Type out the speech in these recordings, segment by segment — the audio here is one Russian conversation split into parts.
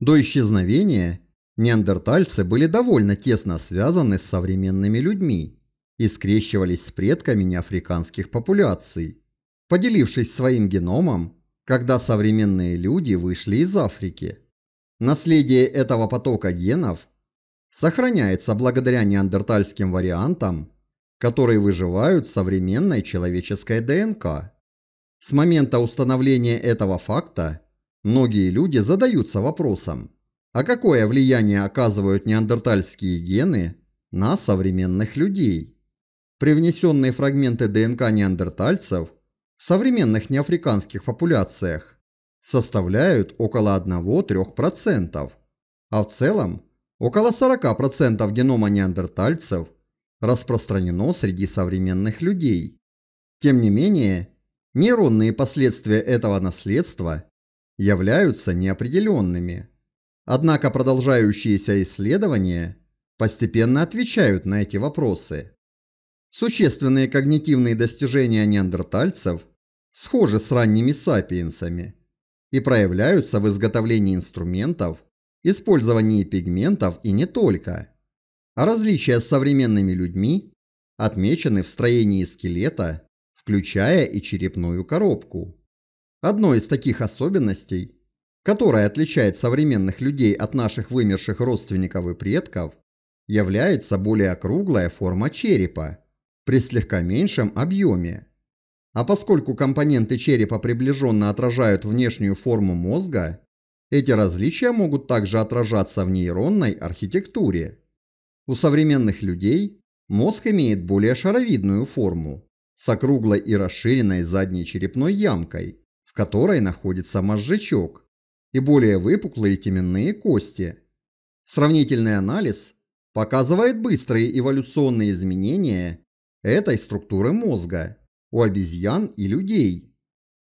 До исчезновения неандертальцы были довольно тесно связаны с современными людьми и скрещивались с предками неафриканских популяций, поделившись своим геномом, когда современные люди вышли из Африки. Наследие этого потока генов сохраняется благодаря неандертальским вариантам, которые выживают в современной человеческой ДНК. С момента установления этого факта Многие люди задаются вопросом, а какое влияние оказывают неандертальские гены на современных людей? Привнесенные фрагменты ДНК неандертальцев в современных неафриканских популяциях составляют около 1-3%, а в целом около 40% генома неандертальцев распространено среди современных людей. Тем не менее, нейронные последствия этого наследства являются неопределенными. Однако продолжающиеся исследования постепенно отвечают на эти вопросы. Существенные когнитивные достижения неандертальцев схожи с ранними сапиенсами и проявляются в изготовлении инструментов, использовании пигментов и не только. А различия с современными людьми отмечены в строении скелета, включая и черепную коробку. Одной из таких особенностей, которая отличает современных людей от наших вымерших родственников и предков, является более округлая форма черепа при слегка меньшем объеме. А поскольку компоненты черепа приближенно отражают внешнюю форму мозга, эти различия могут также отражаться в нейронной архитектуре. У современных людей мозг имеет более шаровидную форму с округлой и расширенной задней черепной ямкой – в которой находится мозжечок, и более выпуклые теменные кости. Сравнительный анализ показывает быстрые эволюционные изменения этой структуры мозга у обезьян и людей.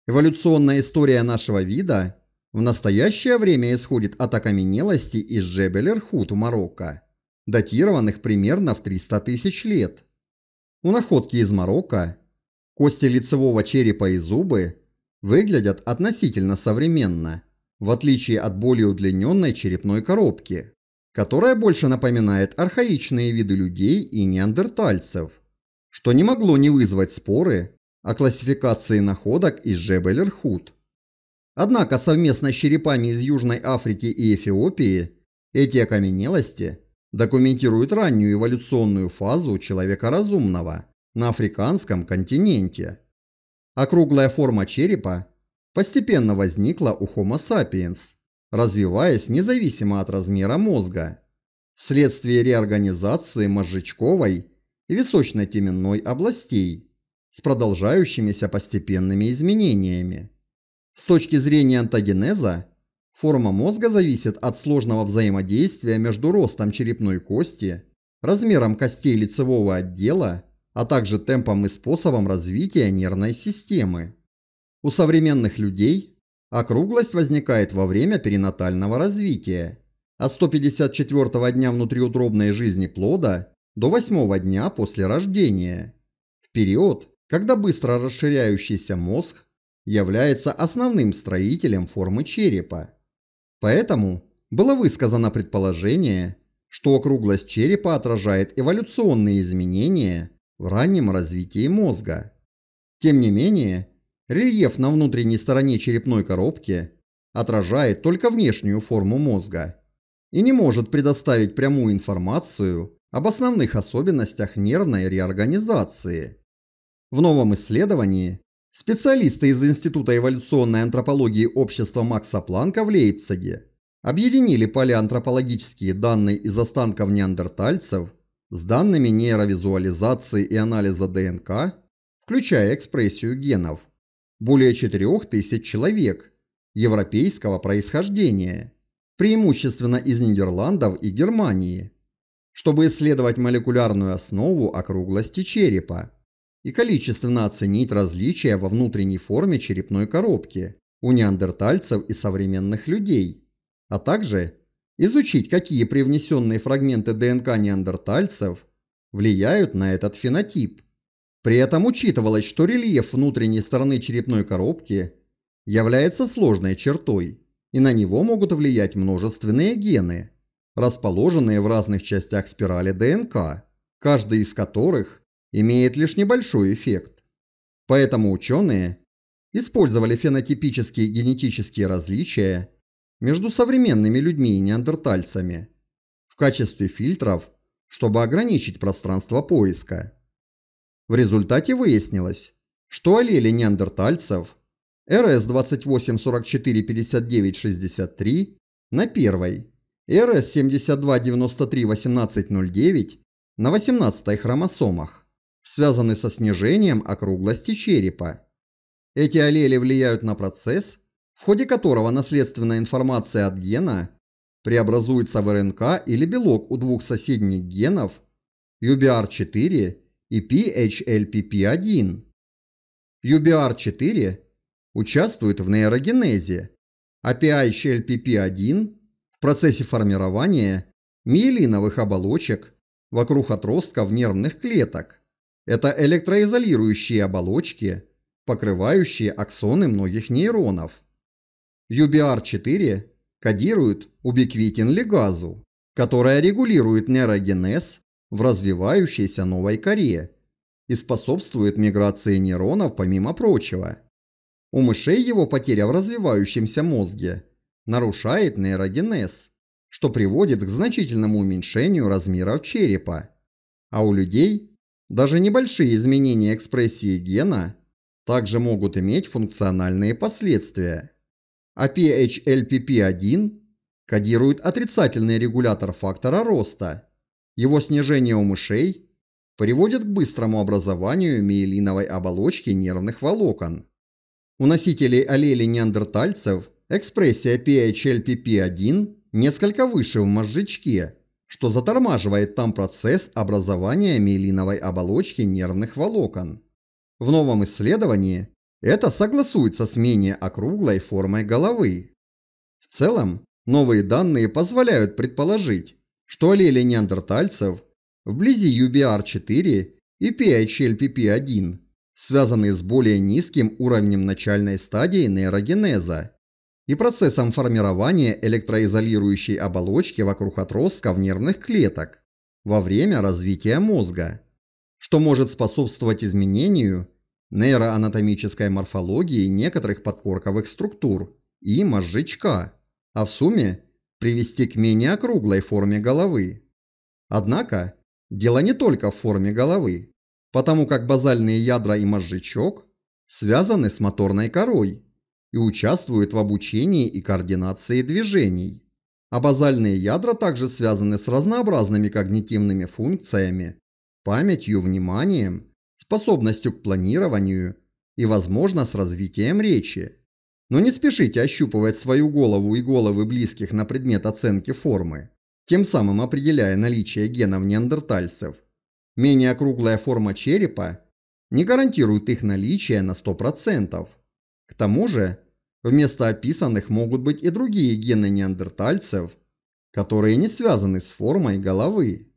Эволюционная история нашего вида в настоящее время исходит от окаменелости из Джебель-Эрхут в Марокко, датированных примерно в 300 тысяч лет. У находки из Марокко кости лицевого черепа и зубы выглядят относительно современно, в отличие от более удлиненной черепной коробки, которая больше напоминает архаичные виды людей и неандертальцев, что не могло не вызвать споры о классификации находок из Джебель-Рхут. Однако совместно с черепами из Южной Африки и Эфиопии эти окаменелости документируют раннюю эволюционную фазу человека разумного на африканском континенте. Округлая форма черепа постепенно возникла у Homo sapiens, развиваясь независимо от размера мозга, вследствие реорганизации мозжечковой и височно-теменной областей с продолжающимися постепенными изменениями. С точки зрения антогенеза, форма мозга зависит от сложного взаимодействия между ростом черепной кости, размером костей лицевого отдела а также темпом и способом развития нервной системы. У современных людей округлость возникает во время перинатального развития, а 154 го дня внутриутробной жизни плода до 8 го дня после рождения. В период, когда быстро расширяющийся мозг является основным строителем формы черепа. Поэтому было высказано предположение, что округлость черепа отражает эволюционные изменения в раннем развитии мозга. Тем не менее, рельеф на внутренней стороне черепной коробки отражает только внешнюю форму мозга и не может предоставить прямую информацию об основных особенностях нервной реорганизации. В новом исследовании специалисты из Института эволюционной антропологии общества Макса Планка в Лейпциге объединили палеантропологические данные из останков неандертальцев с данными нейровизуализации и анализа ДНК, включая экспрессию генов, более 4000 человек европейского происхождения, преимущественно из Нидерландов и Германии, чтобы исследовать молекулярную основу округлости черепа и количественно оценить различия во внутренней форме черепной коробки у неандертальцев и современных людей, а также изучить, какие привнесенные фрагменты ДНК неандертальцев влияют на этот фенотип. При этом учитывалось, что рельеф внутренней стороны черепной коробки является сложной чертой, и на него могут влиять множественные гены, расположенные в разных частях спирали ДНК, каждый из которых имеет лишь небольшой эффект. Поэтому ученые использовали фенотипические генетические различия между современными людьми и неандертальцами в качестве фильтров, чтобы ограничить пространство поиска. В результате выяснилось, что аллели неандертальцев РС-28445963 на первой, РС-72931809 на 18 хромосомах, связаны со снижением округлости черепа. Эти аллели влияют на процесс в ходе которого наследственная информация от гена преобразуется в РНК или белок у двух соседних генов UBR4 и PHLPP1. UBR4 участвует в нейрогенезе, а PHLPP1 в процессе формирования миелиновых оболочек вокруг отростков нервных клеток. Это электроизолирующие оболочки, покрывающие аксоны многих нейронов. UBR4 кодирует ubiquitin лигазу, которая регулирует нейрогенез в развивающейся новой коре и способствует миграции нейронов помимо прочего. У мышей его потеря в развивающемся мозге нарушает нейрогенез, что приводит к значительному уменьшению размеров черепа. А у людей даже небольшие изменения экспрессии гена также могут иметь функциональные последствия а PHLPP1 кодирует отрицательный регулятор фактора роста. Его снижение у мышей приводит к быстрому образованию миелиновой оболочки нервных волокон. У носителей аллели неандертальцев экспрессия PHLPP1 несколько выше в мозжечке, что затормаживает там процесс образования миелиновой оболочки нервных волокон. В новом исследовании это согласуется с менее округлой формой головы. В целом, новые данные позволяют предположить, что аллели неандертальцев вблизи UBR4 и PHLPP1 связаны с более низким уровнем начальной стадии нейрогенеза и процессом формирования электроизолирующей оболочки вокруг отростков нервных клеток во время развития мозга, что может способствовать изменению нейроанатомической морфологии некоторых подкорковых структур и мозжечка, а в сумме привести к менее округлой форме головы. Однако, дело не только в форме головы, потому как базальные ядра и мозжечок связаны с моторной корой и участвуют в обучении и координации движений. А базальные ядра также связаны с разнообразными когнитивными функциями, памятью, вниманием – способностью к планированию и, возможно, с развитием речи. Но не спешите ощупывать свою голову и головы близких на предмет оценки формы, тем самым определяя наличие генов неандертальцев. Менее круглая форма черепа не гарантирует их наличие на 100%. К тому же, вместо описанных могут быть и другие гены неандертальцев, которые не связаны с формой головы.